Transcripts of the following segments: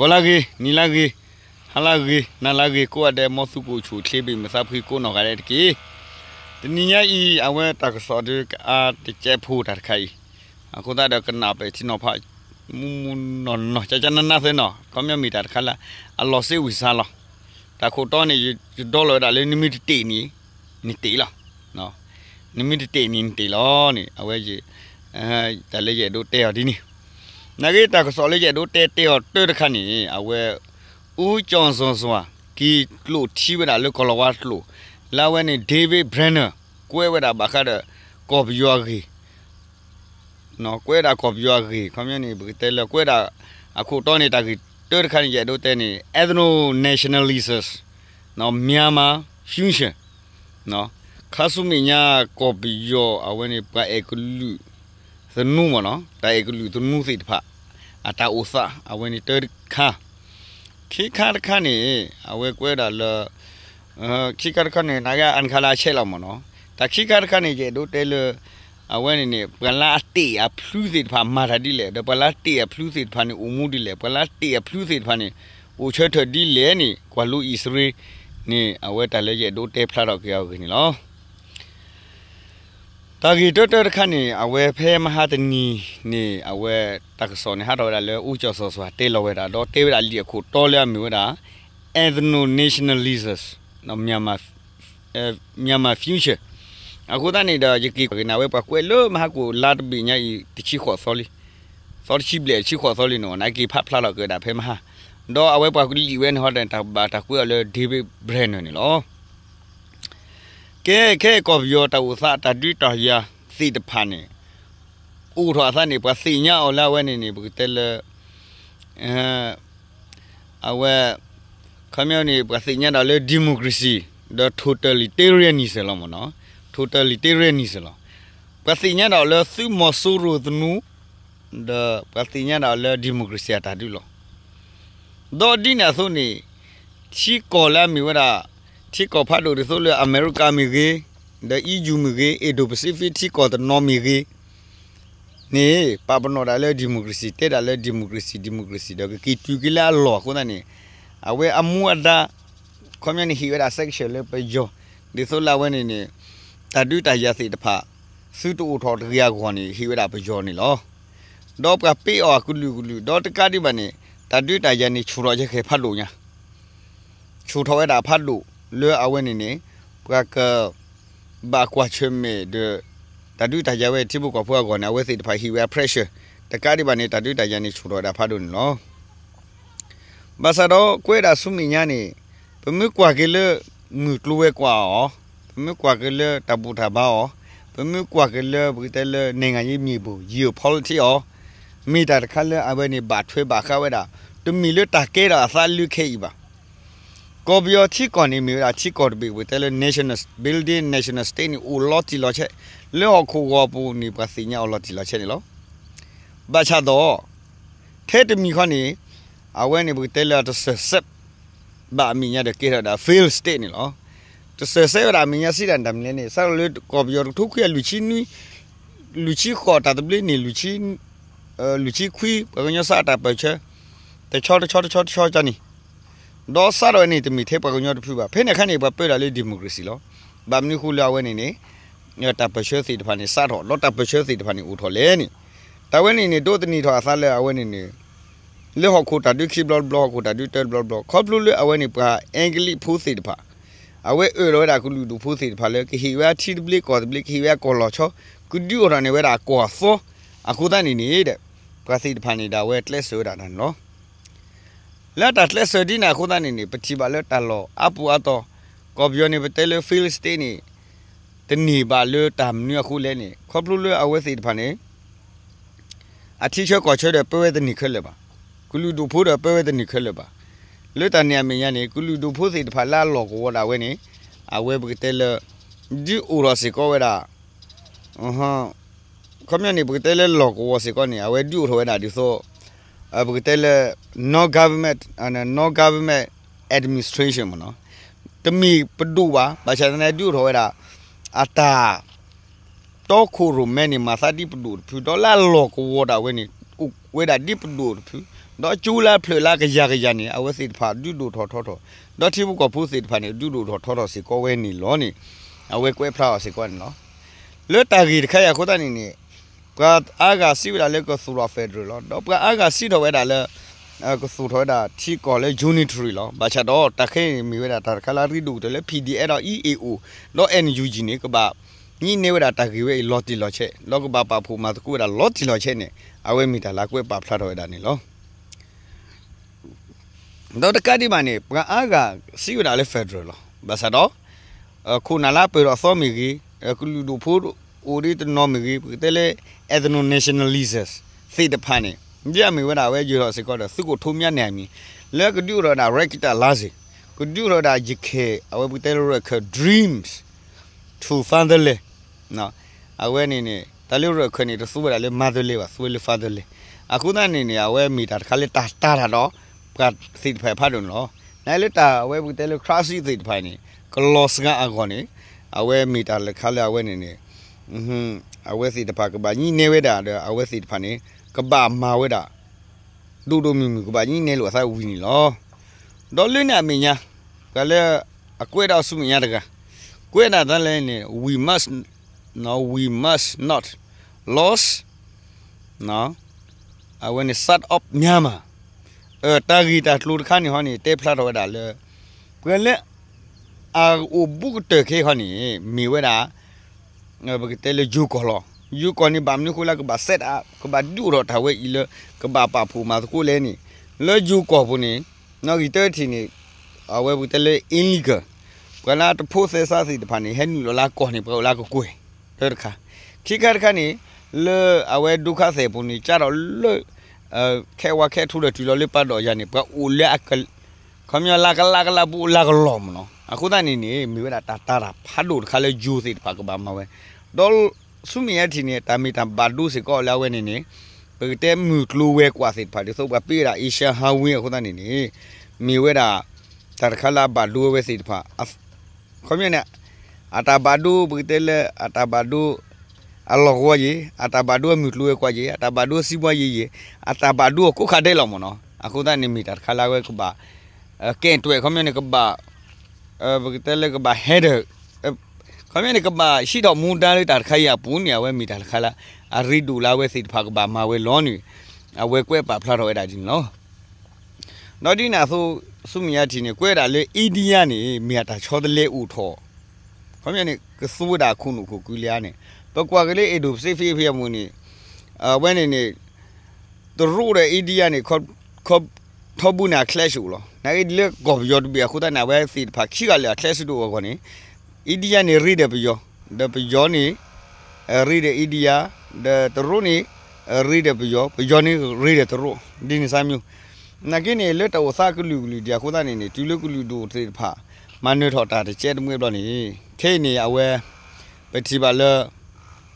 ဝလာဂီနီလာဂီဟလာဂီနာလာဂီကိုအတဲမောစုကိုချူချေဘီမစာဖီကိုနော်ကရဲတကီတနီညာဤအဝဲတကဆော်ဒီအာတကျဲဖူတာခိုင်အခုတာတော့ကနာပဲချင်းတော့ဖာမူမူနော်နော်ချာချာနာနာဆဲနော်ကောမြမီတာခလာအလောစေဝီဆာလောတခုတော့နေဒေါ်လာတာလေနိမီတေနီနီတေလားနော်နိမီတေနီတေလောနေအဝဲကြီးအဲဒါလေးရဲ့တို့တဲ့ရဒီနီနဂိတကစောလေးကျတို့တဲတဲတော့တွေ့တဲ့ခါနေအဝဲဥကြွန်စွန်စွာကီလို့ထိဝတာလို့ကော်လဝါလို့လာဝဲနေဒေးဗစ်ဘရန်နာကွဲဝဲတာဘာခါတဲ့ကော်ပီယောဂီနော်ကွဲတာကော်ပီယောဂီခမင်းနေဘရီတဲလကွဲတာအခုတော့နေတာကီတွေ့တဲ့ခါနေကျတို့တဲနေအက်သနိုနေရှင်နယ်လစ်စစ်နော်မြန်မာရှင်ရှင်နော်ခါစုမီညာကော်ပီယောအဝဲနေပဲကလူသနူးမနော်တိုက်ကလူသနူးစိတ်တဖာအတာဥစအဝနီတခါခိခါခါနေအဝဲကွဲတာလခိခါခါနေနာရအန်ခလာချဲလောမနော်တခိခါခါနေကျဒုတဲလအဝဲနေနေပလာတီအဖလူးစစ်ဖာမာတာဒီလေဒပလာတီအဖလူးစစ်ဖာနေဥမှုဒီလေပလာတီအဖလူးစစ်ဖာနေဥချထဒီလေနေကွာလူဣစရီနေအဝဲတလဲကျဒုတဲဖလာတော့ကြောက်ခင်းနော်တာဂီတတခဏီအဝဲဖဲမဟာတနီနေအဝဲတက္ကစောနေဟာတော့လည်းဥကျော်စောစွာတေလဝဲတာတော့တေဝဲတာလီအခုတော်လျမြွေတာ ethno nationalism နော်မြန်မာမြန်မာ future အခုတနေ့တော့ယကိကနာဝဲပါကွယ်လို့မဟာကိုလာတပိညာဤတချိခေါ်စောလီစောချီဘလေချိခေါ်စောလီနော်နိုင်ကိဖတ်ဖလာတော့ကဲတာဖဲမဟာတော့အဝဲပါကွယ်လီဝဲနော်တဲ့တာဘာတာကွယ်လေဒေးဗစ်ဘရန်နော်ကဲခဲကော်ပြောတူသတတိတရာစီတဖာနေဥထွာသနေပစီညာအော်လာဝဲနေနေဘုတဲလအဲအဝဲခမယောနေပစီညာတော့လေဒီမိုကရေစီ the totalitarianism မနော် totalitarianism ပစီညာတော့လေစုမဆူရုသနူ the ပစီညာတော့လေဒီမိုကရေစီတာတူလောဒေါ်ဒီနာဆိုနေချီကောလာမီဝရာที่ก่อพัดดูที่สุดเลยอเมริกามีเกเดอียูมีเกเอโดแปซิฟิกที่ก่อตนอมีเกนี่ปาปนอดาเลยดิโมคราซีเตดาเลยดิโมคราซีดิโมคราซีเดกกิตุกิลาหลอกคนนั้นนี่เอาไว้อมัวดาคอมมิวนิฮิเวดาเซ็กชวลเลยไปจ่อဒီဆိုလာဝဲနေနေတတုတရစီတဖစုတူထော်တရခွန်နေဟိဝဒပကြောနေလောတော့ကပေအောကုလူကုလူတော့တကတိမနေတတုတရနေခြူတော်ချက်ခဲဖတ်လို့ညာခြူထော်ရတာဖတ်လို့လွအဝဲနေနေပကဘာကွာချင်မေဒတတူတကြဝဲတိဘူးကဖွာကောနာဝဲစိတဖိုင်ဟီဝဲပရက်ရှာတကားဒီပါနေတတူတကြနေချူတော့တာဖတ်လို့နော်ဘာသာတော့ကွဲတာဆုမီညာနေပမှုကွာကလေးငှကလွဲကွာဩပမှုကွာကလေးတပူတာဘာဩပမှုကွာကလေးဘယ်တဲလဲနိုင်ငံရေးမြေဘူးဂျီယိုပေါ်လတီဩမိတာတခါလဲအဝဲနေဘာထွေးဘာခဝဲတာတမီလတာကဲတာအစာလူခဲဤပါကော်ဘီယောချီကွန်နီမီရာချီကော်ဘီဝတဲလ national building national state နီဦးလော်တီလော်ချက်လော်ခူကောပူနီပစီညာလော်တီလော်ချက်နီလောဘာချာတော့ထဲတမီခွန်နီအဝဲနီဘူတဲလာတဆဆက်ဘာမီညာတဲ့ကေရတာ field state နီလောတဆဆက်ရာမီညာစီရန်ဒမ်နေနီဆာလွတ်ကော်ဘီယောထုခွေလူချင်းနီလူချင်းခေါ်တာတပလီနီလူချင်းလူချင်းခွီပကညစာတာပချေတချောတချောတချောတချောချာနီတော့စတော့နေတမီထဲပကုညောတဖြူပါဖဲနေခန့်နေပါပဲ့လာလေဒီမိုကရေစီလောဘာမနီခုလာဝဲနေနေညတာပရှောစီတဖာနေစတော့လောတာပရှောစီတဖာနေဦးထော်လဲနေတဝဲနေနေတို့တနီထော်အစားလဲအဝဲနေနေလေဟခုတာဒုခိဘလော့ဘလော့ခုတာဒုတဲဘလော့ဘလော့ခေါပလူလေအဝဲနေပါအင်္ဂလိဖိုးစီတဖာအဝဲအေလောတာကုလူဒူဖိုးစီတဖာလဲခိဝဲတီဘလိကောဘလိခိဝဲကောလောချောကုဒူရနေဝဲတာကောဆောအခုတန်နေနေတဲ့ပကစီတဖာနေတာဝဲတလက်ဆိုတာနော်လက်တာလက်ဆဒီနာခုဒနီနီပတိပါလက်တာလောအပူအတော့ကော်ဘီယိုနီပတဲလဖီလစတေနီတနီပါလွတမ်နီခုလဲနီခေါပလူလွအဝဲစီတဖာနီအထီချောကောချောတဲ့ပွဲဝဲတနီခက်လဲပါကုလူဒူဖိုးတဲ့ပွဲဝဲတနီခက်လဲပါလွတန်နီယမင်ယနီကုလူဒူဖိုးစီတဖာလာလောကိုဝတာဝဲနီအဝဲပတဲလဒီအိုရစီကောဝဲတာအဟမ်းခမယနီပတဲလလောကိုဝစီကောနီအဝဲဒီအိုထဝဲတာဒီဆို abgtel no government and no government administration mono tmi pdu ba ba cha na du ro era ata to ko ro me ni ma sa di pdu phu do la lo ko wo da we ni we da di pdu phu do chu la phle la ga ya ga ya ni awe si pha du do tho tho tho do thi bu ko phu si pha ni du do tho tho tho si ko we ni lo ni awe kwe pha si ko ni lo lo ta gi kha ya ko ta ni ni ကအာဂါစီဝလာလေကဆူရာဖက်ဒရယ်လောတော့ကအာဂါစီတော့ဝဲတာလဲကဆူထောတာ ठी ကော်လေ unitary လောဘာချတော့တခဲမီဝဲတာတခလာရီဒူတယ်လေ PDA တော့ EAO လော NUG နေကဘာညီနေဝဒတာကိဝေလော်တီလော်ချက်လောကဘာပါဖူမာတကူဝဒလော်တီလော်ချက်နေအဝဲမီတာလာကွဲပါဖလာတော်ဝဒနေလောတော့တကတိမနေပကအားကစီဝဒလေဖက်ဒရယ်လောဘာသာတော့ခုနလာပေရောသောမီကြီးကလူလူဖိုး economic tele ethno nationalists fit the pane dia mi wena we jiro se ko da su ko thom nya ne mi le ko du ro da rekita lazi ko du ro da jike awe bu tele ro ka dreams to fatherle no awe ni ni ta le ro ko ni to su ba le motherle ba su le fatherle aku na ni ni awe mi ta ka le ta ta da no ka sit pha pha don lo nai le ta awe bu tele crashy sit pha ni ကလော့စကအကောနေအဝဲမီတာလက်ခါလအဝဲနေနေอือฮึอเวสีตะพากะบาญีเนเวดาเดอเวสีตะพานี่กะบามาเวดาดูดูมีมีกะบาญีเนลัวซาวีนี่ลอดอลินะมีญากะเลอะกวยดาสุมีญาตะกากวยนาดันเลนี่ we must no we must not loss no အဝင်စတ်အော့မြန်မာအဲတာဂီတာလူခါနီဟောနီတေဖလာတော့ဒါလေကွယ်လက်အာအဘုတ်တခေဟောနီမီဝဲတာ bagitele juko lo juko ni bamni kula ke baset a ke baduro tawe ile ke bapa pu ma kule ni le juko pu ni no gite thi ni awe bagitele inliga kana to pho se sa si tpa ni henu lo la ko ni pro la ko kwe ter kha khi kar kha ni le awe dukha se pu ni cha ro le အဲခဲဝါခဲထူတယ်ဒီလိုလေးပတ်တော့ရနေပကဦးလက်အကခမလာကလာကလာဘူးလာကလောမနော်အခုတနေနေမိဝဲတာတာတာဖတ်လို့တခါလဲဂျိုးစိပါကဘာမဝဲတော့စုမီရတီနေတာမီတာဘာဒူစိကောလာဝဲနေနေပကတဲမြူကလိုဝဲကွာစိဖာဒီစုပ်ကပေးတာအေရှာဟာဝင်းအခုတနေနေမိဝဲတာတာတခါလာဘာဒူဝဲစိဖာခမနေအတာဘာဒူပကတဲလဲအတာဘာဒူအလောဝကြီးအတာဘာဒူမြူကလိုဝဲကွာကြီးအတာဘာဒူစီပွားကြီးကြီးအတာဘာဒူကိုခါတဲလောမနော်အခုတနေမီတာတခါလာဝဲကဘာเก่งตัวเขาไม่เนี่ยกบ่าเออแต่เลยกบ่าเฮดเขาไม่เนี่ยกบ่าชีดอกมูดาเลยตัดขยะปูเนี่ยเว้ยมีตัดขละอารีดูลาเว้ยสิพักบ่ามาเว้ยร้อนอยู่เอาเว้ยกล้วยป่าพลาดเอาได้จริงเนาะนอกจากนั้นสู้စုမြတ်တီနေကွဲတာလေအိန္ဒိယနေမြတ်တာချောတလေဥထောခေါမြနေကစိုးတာခုနုခုကူလျာနေပကွာကလေးအေဒုစိဖိဖိယမူနေအဝဲနေနေသူရူတဲ့အိန္ဒိယနေခေါခေါทบุนาคลชูลนักเลือกกบยอดเบียคุตานาเวสิพักชิกาเลคลชดูก่อนนี้อินเดียนี่รีเดปยอเดปยอนี่รีเดอินเดียเดตรุนี่รีเดปยอปยอนี่รีเดตรุดินซามิวนักนี่เลือกตัวซากลูกลูเดียคุตานี่นี่จุลกุลูดูสิพักมันเนื้อถอดตาเจ็ดมือบลอนี่เทนี่เอาเวปฏิบัติเลย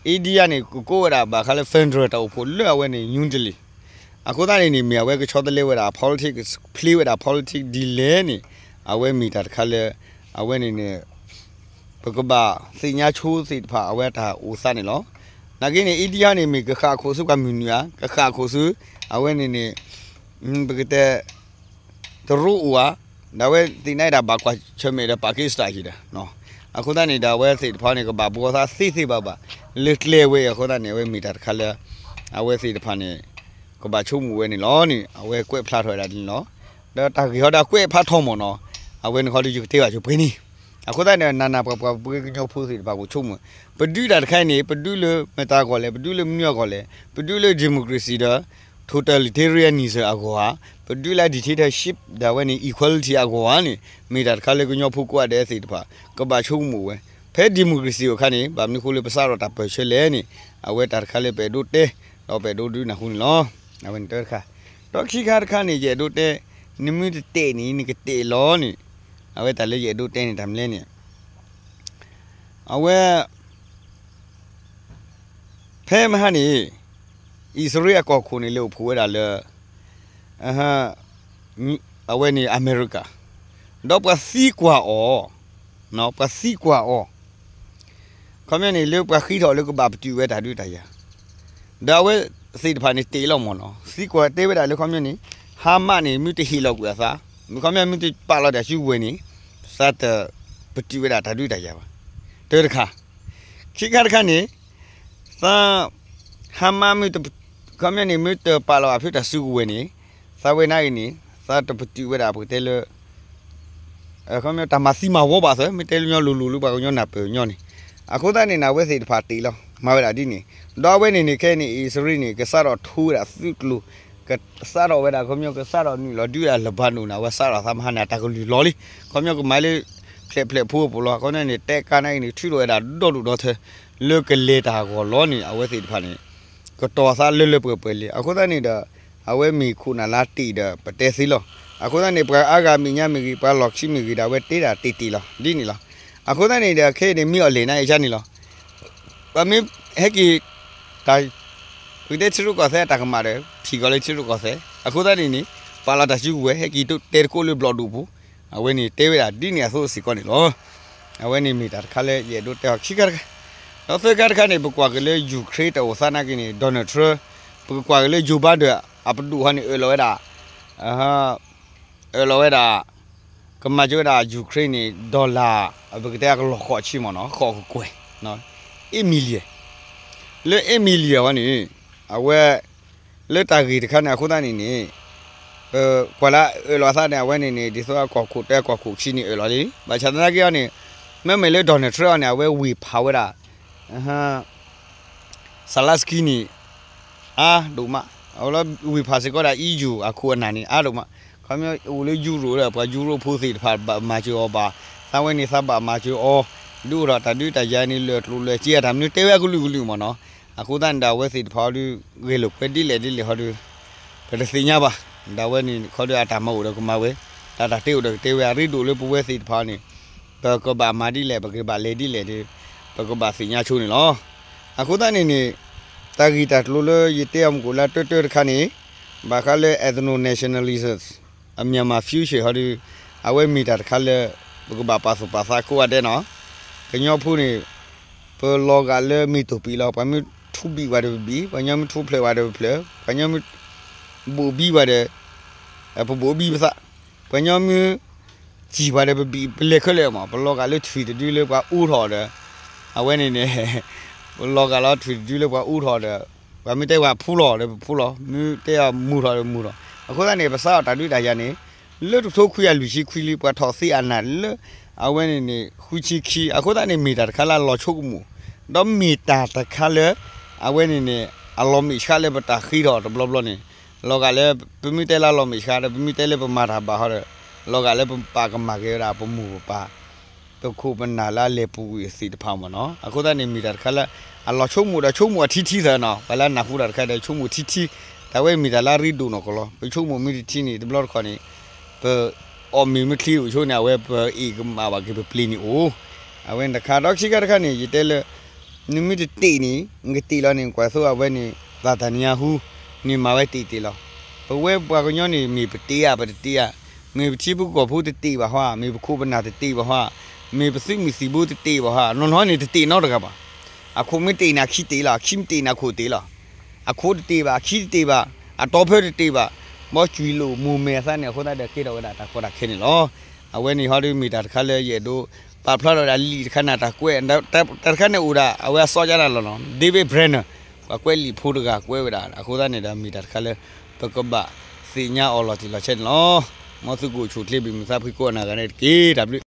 อินเดียนี่กูโกราบาคาเลเฟนเดอร์ตัวพูดเลือกเวนี่ยุ่งจลีအခုသားနေနေမြဝဲကချောတလေးဝဲတာ politics play ဝဲတာ politics ဒီလဲနေအဝဲမီတာတခါလဲအဝဲနေနေဘကဘာစညာချိုးစီတဖာအဝဲတာဦးစနေလောနာကိနေအိဒီယာနေမီကခါခိုစုကမြူနီယာကခါခိုစုအဝဲနေနေဘကတဲ့တရူဝါဒါဝဲတင်လိုက်တာဘာကွာချမေတာပါကစ္စတာကြီးတာနော်အခုသားနေဒါဝဲစီတဖာနေကဘာဘောသာစီစီဘာဘာလစ်လေဝဲအခုသားနေဝဲမီတာတခါလဲအဝဲစီတဖာနေကဘာချုံမူဝဲနေလောနေအဝဲကွဲ့ဖလားထွက်တာဒီနော်တော့တာကြောတာကွဲ့ဖတ်ထုံးမနော်အဝဲနခေါ်ဒီကျတေးပါချူပင်းနီအခုတိုင်းနာနာပပပညောဖူးစီဘာကိုချုံမပဒူးတာတခိုင်းနေပဒူးလမတာကောလဲပဒူးလမြွတ်ကောလဲပဒူးလဒီမိုကရေစီတော့ totalitarian နီဆိုအကောဟာပဒူးလာ dictatorship ဒါဝဲနေ equality အကောဟာနေမိတာတခါလေကညောဖူးကွတ်တဲ့စီတဖာကဘာချုံမူဝဲဖဲဒီမိုကရေစီကိုခါနေဘာမနီခိုးလေပစတော့တာပယ်ရှယ်လဲနေအဝဲတာတခါလေပဲဒုတ်တဲတော့ပဲဒုတ်ဒူးနာခုနော်นะวันตัวค่ะดอกชิคาร์ค่ะนี่เจดูเตนิมิตเตนี่นี่ก็เตะล้อนี่ เอาไว้แต่เลยเจดูเตนี่ทำเล่นเนี่ย เอาไว้เพ่มฮะนี่อิสราเอลก็คนเลี้ยวพูดอะไรอ่าฮะเอาไว้นี่อเมริกาดอกก็สีกว่าอ๋อนอกก็สีกว่าอ๋อเขาไม่เนี่ยเลี้ยวก็ขี้ถอดเลี้ยวก็บาปจีเวตาดูต้ยาดาวเวစီတဖာနေတေလောက်မော်နော်စီကွာတေဝဒါလောက်ခမျနေဟာမနေမြူတဟီလောက်ကွာစာမခမျမြူတပါလောက်တဲ့ရှူဝင်နေစတဲ့ပတိဝဒါဓာတုတရားပါတေတခါခိခါတခါနေသာဟာမမြူတခမျနေမြူတပါလောက်အဖြစ်တဆူဝင်နေသဝေနိုင်နေစတဲ့ပတိဝဒါပုတေလောအခမျတမစီမဝပါဆိုမတေလောလူလူလူပါညောနာပညောနေအခုတနေနာဝဲစီတဖာတေလောက်มาเวลาดินี่ดาวเวนี่นี่แค่นี่อิสรีนี่กษัตริย์ทูระสุกลูกษัตริย์เวลาเขามีกษัตริย์นี่เราดูแลลบานูนะว่ากษัตริย์ทำหันตะกุลีลอลิเขามีก็ไม่เลยเพลเพลพูดปลอเขาเนี่ยแต่การนี่ที่เราได้ดอดูดอเธอเลิกเลตาก็ล้อนี่เอาไว้สิพันนี่ก็ต่อซะเลื่อยๆเปื่อยๆเลยเอาคนนี้เด้อเอาไว้มีคุณลาตีเด้อประเทศสิล่ะအခုတန်းနေပအာဂါမီညမီကီပါလောက်ရှိမီကီဒါဝဲတေးတာတီတီလားဒီနီလားအခုတန်းနေတဲ့ခဲနေမြော်လေနိုင်ချာနီလား আমি হে কি তাই উইতে ছিরু কসে টাকা মারে ফিগলে ছিরু কসে আকু দানি নি পালা দাসি উয়ে হে কি তো তের কোলে ব্লড উপু আওয়ে নি তেবে দা দি নি আসো সিকনি লো আওয়ে নি মিটার খালে ইয়ে দো তে শিকার অসে কার খানে বুকwa গলে ইউক্রেট ওসানা কিনি ডোনাল্ড ট্রাম্প বুকwa গলে জুবা দে আপদু হানি এলোয়েরা আহা এলোয়েরা ကမ္ဘာကျော်ဒါယူကရိန်းနေဒေါ်လာဘယ်ကတည်းကလောက်ခေါ်ချီမနော်ခေါ်ကွယ်နော် Emilia လေ Emilia ဝနီအဝဲလက်တာကြီးတခါနဲ့ခုတန်းနေနေအဲကွာလာလောသားနဲ့ဝဲနေနေဒီဆိုကခုတဲကခုရှိနေလောလေဘာချန်နာကြီးကနေမမေလေဒေါ်နယ်ထရနဲ့ဝဲဝီပါဝရာအဟမ်းဆလတ်စကီနီအာဒုမအော်လဝီပါစကောဒါ EU အခုအနာနေအာဒုမခမဟိုလေယူရိုလေဘာယူရိုဖိုးစီတဖာမာချီအောပါသဝဲနေသပါမာချီအောလူတော့တတူးတရန်နီလွယ်ထလူလွယ်ကြီးရတာမျိုးတဲဝဲကလူကလူမနော်အခုတန်ဒါဝဲစီတဖော်လူဝဲလို့ပတိလေတိလေဟောလူပတစီညာပါဒါဝဲနီခေါ်ရတာမဟုတ်တော့ကမဝဲဒါတာတေတော့တဲဝဲရီတို့လေပဝဲစီတဖော်နီဘကဘာမာတိလေဘကဘာလေတိလေဒီဘကဘာစီညာချိုးနေလောအခုတန်နေနေတာဂီတာလူလွယ်ရတဲအောင်ကိုလာတွတ်တွတ်ခါနီဘာခါလေ ethno nationalists အမြန်မာ future ဟောလူအဝဲမီတာတခါလေဘကဘာပါဆိုပါစာကိုအတဲ့နော်ကညောဖူနေပလောကလဲမီတူပီလောပမီထူဘီဝါဒဘီပညမထူဖလေဝါဒဖလေပညမဘူဘီဝါဒအပဘူဘီပစပညမជីဝါဒဘီပလေခလေမှာပလောကလဲထီတူလေကွာဥထော်တယ်အဝဲနေနေပလောကလာထီတူလေကွာဥထော်တယ်ဘာမတဲကဖူးလော်လေဖူးလော်မြူတဲရမူတော်လေမူတော်အခုကနေပစတာတွေ့တာရနေလွတ်ထိုးခွေရလူရှိခွေလေးပွားထော်စီအနာလွတ်အဝဲနေနေခူချီခီအခုတနေမီတာတခါလာလောချုပ်မှုတော့မီတာတခါလဲအဝဲနေနေအလောမီရှာလဲပတာခီတော့ဘလဘလနေလောကလဲပမီတဲလာလောမီရှာတယ်ပမီတဲလဲပမာတာပါဟောတယ်လောကလဲပပါကမာကေရာပမှုပါတခုပနာလာလေပူစီတဖောင်းမနော်အခုတနေမီတာတခါလာအလောချုပ်မှုတော့ချုပ်မှုအထီးထီးသနော်ဘလာနာဖူတာတခါတဲ့ချုပ်မှုထီးထီးဒါဝဲမီတာလာရီဒူနော်ကလောချုပ်မှုမီတီနေဒီဘလော့ခေါနေပအော်မီမထလီချိုနာဝဲပအီကမာဘာကေပလီနီအိုအဝင်တခါတော့ရှိကတခါနေရတဲလနိမိတတီနီငတီလောနေကွာဆိုအဝဲနေသာတနီယာဟူနေမာဝဲတီတီလောပဝဲပွားကညောနေမီပတီယာပတီယာမေပချီပုကောဖူတတီပါဟွာမေပခုပနာတတီပါဟွာမေပစိမီစီဘူးတတီပါဟွာနွန်ဟောနေတတီနောက်တကပါအခုမတီနာခိတီလာခိမတီနာခိုတီလာအခုတတီပါခိတီပါအတော်ဖဲတတီပါမောကျွီလိုမူမဲဆန်နေခေါ်တဲ့ကေတော့တာခေါ်တာခင်းလောအဝဲနေဟောဒီမီတာတစ်ခါလဲရဲ့တို့ပါဖလာတော့လီတစ်ခါနာတာကွဲတစ်ခါနဲ့ဦးတာအဝဲဆော့ကြတာလောလောဒေးဗစ်ဘရန်နာကွဲလီဖိုးတကကွဲဝတာအခုသားနေတာမီတာတစ်ခါလဲပကဘစီညာအော်လော်တီလော်ချက်လောမောစုကိုချူကလစ်ပြီးမစားဖိကိုနာကနေကေ W